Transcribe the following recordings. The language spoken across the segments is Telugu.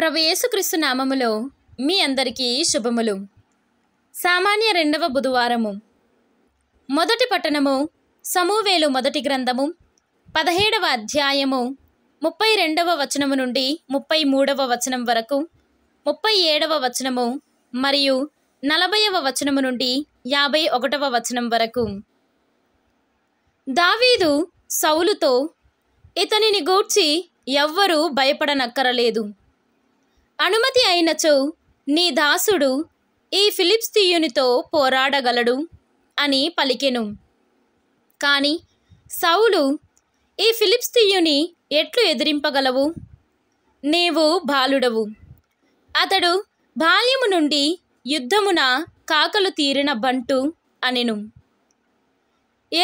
ప్రభు యేసుక్రీస్తు నామములో మీ అందరికీ శుభములు సామాన్య రెండవ బుధవారము మొదటి పట్టణము సమూవేలు మొదటి గ్రంథము పదహేడవ అధ్యాయము ముప్పై రెండవ వచనము నుండి ముప్పై మూడవ వచనం వరకు ముప్పై ఏడవ వచనము మరియు నలభైవ వచనము నుండి యాభై ఒకటవ వచనం వరకు దావీదు సౌలుతో ఇతనిని గూడ్చి ఎవ్వరూ భయపడనక్కరలేదు అనుమతి అయినచో నీ దాసుడు ఈ ఫిలిప్స్తీయునితో పోరాడగలడు అని పలికెను కానీ సౌలు ఈ ఫిలిప్స్తీయుని ఎట్లు ఎదిరింపగలవు నీవు బాలుడవు అతడు బాల్యము నుండి యుద్ధమున కాకలు తీరిన బంటు అనెను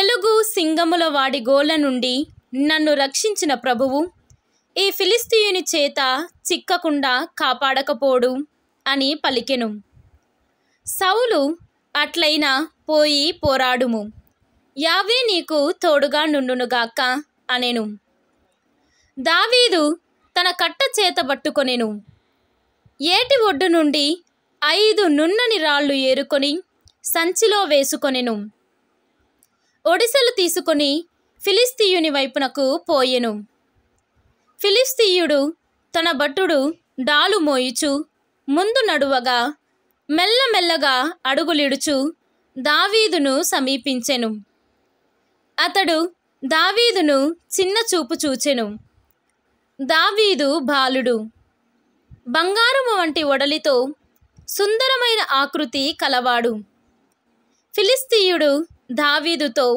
ఎలుగు సింగముల వాడి గోళ్ల నుండి నన్ను రక్షించిన ప్రభువు ఈ ఫిలిస్తీయుని చేత చిక్కకుండా కాపాడకపోడు అని పలికెను సౌలు అట్లైనా పోయి పోరాడుము యావే నీకు తోడుగా నుండునుగాక అనెను దావీదు తన కట్ట చేత పట్టుకొనెను ఏటి ఒడ్డు నుండి ఐదు నున్నని రాళ్ళు ఏరుకొని సంచిలో వేసుకొనెను ఒడిసెలు తీసుకొని ఫిలిస్తీయుని వైపునకు పోయెను ఫిలిస్తీయుడు తన భటుడు డాలు మోయుచు ముందు నడువగా మెల్లమెల్లగా అడుగులిడుచు దావీదును సమీపించెను అతడు దావీదును చిన్న చూపు చూచెను దావీదు బాలుడు బంగారము వంటి ఒడలితో సుందరమైన ఆకృతి కలవాడు ఫిలిస్తీయుడు దావీదుతో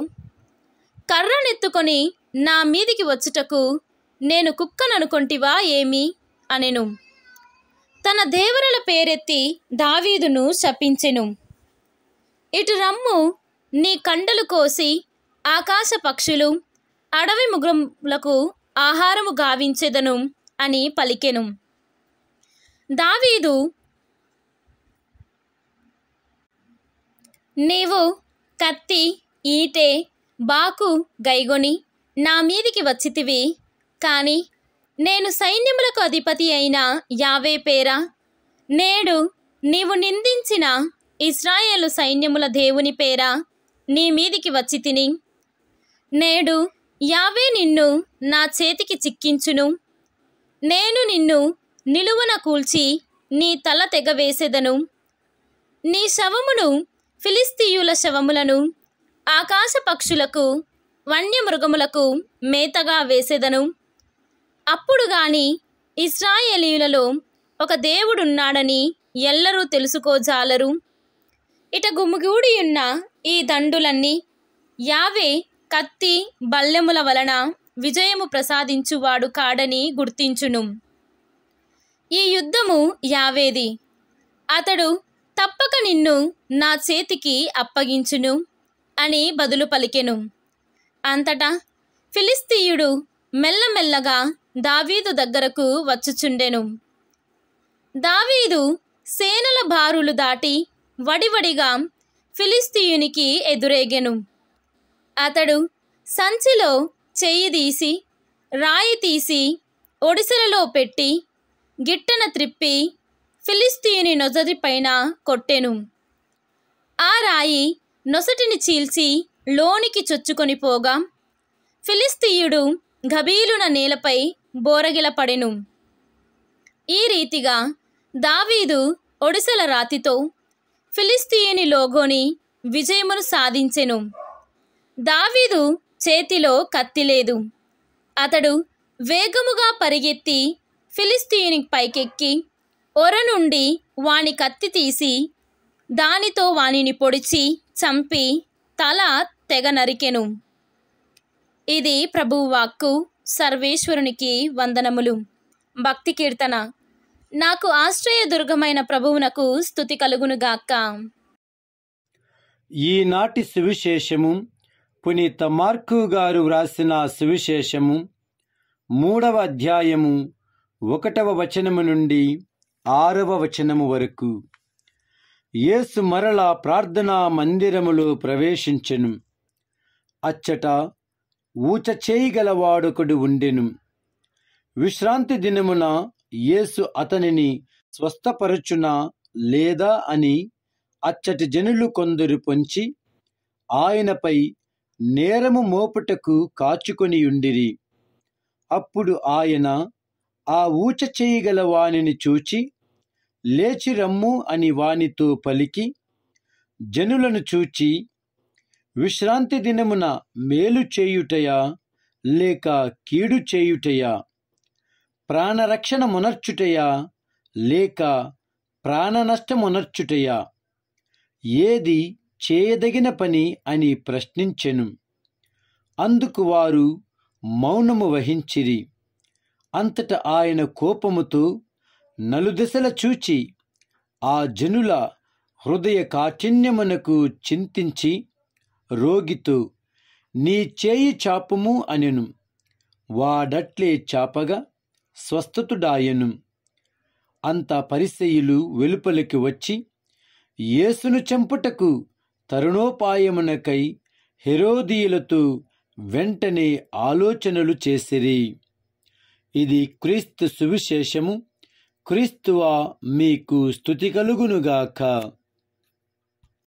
కర్రనెత్తుకొని నా మీదికి వచ్చుటకు నేను కుక్కననుకొంటివా ఏమి అనెను తన దేవరల పేరెత్తి దావీదును శపించెను ఇటు రమ్ము నీ కండలు కోసి ఆకాశ పక్షులు అడవి ముగ్రములకు ఆహారము గావించెదను అని పలికెను దావీదు నీవు కత్తి ఈటే బాకు గైగొని నా మీదికి వచ్చితివి కానీ నేను సైన్యములకు అధిపతి అయిన యావే పేరా నేడు నీవు నిందించిన ఇస్రాయేలు సైన్యముల దేవుని పేరా నీ మీదికి వచ్చి తిని నేడు యావే నిన్ను నా చేతికి చిక్కించును నేను నిన్ను నిలువన కూల్చి నీ తల తెగవేసేదను నీ శవమును ఫిలిస్తీయుల శవములను ఆకాశ పక్షులకు వన్యమృగములకు మేతగా వేసేదను అప్పుడు గాని ఇస్రాయేలీయులలో ఒక దేవుడున్నాడని ఎల్లరూ తెలుసుకోజాలరు ఇట గుమిగూడియున్న ఉన్న ఈ దండులన్నీ యావే కత్తి బల్లెముల వలన విజయము ప్రసాదించువాడు కాడని గుర్తించును ఈ యుద్ధము యావేది అతడు తప్పక నిన్ను నా చేతికి అప్పగించును అని బదులు పలికెను అంతటా ఫిలిస్తీయుడు మెల్లమెల్లగా దావీదు దగ్గరకు వచ్చుచుండెను దావీదు సేనల భారులు దాటి వడివడిగా ఫిలిస్తీయునికి ఎదురేగెను అతడు సంచిలో చెయ్యి తీసి రాయి తీసి ఒడిసెలలో పెట్టి గిట్టన త్రిప్పి ఫిలిస్తీయుని పైన కొట్టెను ఆ రాయి నొసటిని చీల్చి లోనికి చొచ్చుకొని పోగా ఫిలిస్తీయుడు గబీలున నేలపై బోరగిలపడెను ఈ రీతిగా దావీదు ఒడిసెల రాతితో ఫిలిస్తీని లోగోని విజయమును సాధించెను దావీదు చేతిలో కత్తి లేదు అతడు వేగముగా పరిగెత్తి ఫిలిస్తీని పైకెక్కి ఒర నుండి వాని కత్తి తీసి దానితో వానిని పొడిచి చంపి తల తెగ నరికెను ఇది ప్రభువాక్కు సర్వేశ్వరునికి వందనములు భక్తి కీర్తన నాకు ఆశ్రయ దుర్గమైన ప్రభువునకు స్థుతి కలుగునుగాక ఈనాటి సువిశేషము పునీత మార్కు గారు వ్రాసిన సువిశేషము మూడవ అధ్యాయము ఒకటవ వచనము నుండి ఆరవ వచనము వరకు యేసు మరలా ప్రార్థనా మందిరములో ప్రవేశించెను అచ్చట ఊచ చేయగలవాడొకడు ఉండెను విశ్రాంతి దినమున యేసు అతనిని స్వస్థపరచునా లేదా అని అచ్చటి జనులు కొందరు పొంచి ఆయనపై నేరము మోపుటకు కాచుకొని ఉండిరి అప్పుడు ఆయన ఆ ఊచ చేయగల చూచి లేచి రమ్ము అని వానితో పలికి జనులను చూచి విశ్రాంతి దినమున మేలు చేయుటయా లేక కీడు చేయుటయా ప్రాణరక్షణ మునర్చుటయా లేక ప్రాణనష్టమునర్చుటయా ఏది చేయదగిన పని అని ప్రశ్నించెను అందుకు వారు మౌనము వహించిరి అంతట ఆయన కోపముతో నలుదిశల చూచి ఆ జనుల హృదయ కాఠిన్యమునకు చింతించి రోగితో నీ చేయి చాపుము అనెను వాడట్లే చాపగా స్వస్థతుడాయను అంత పరిసయులు వెలుపలికి వచ్చి యేసును చంపుటకు తరుణోపాయమునకై హెరోదీయులతో వెంటనే ఆలోచనలు చేసిరి ఇది క్రీస్తు సువిశేషము క్రీస్తువా మీకు స్థుతి కలుగునుగాక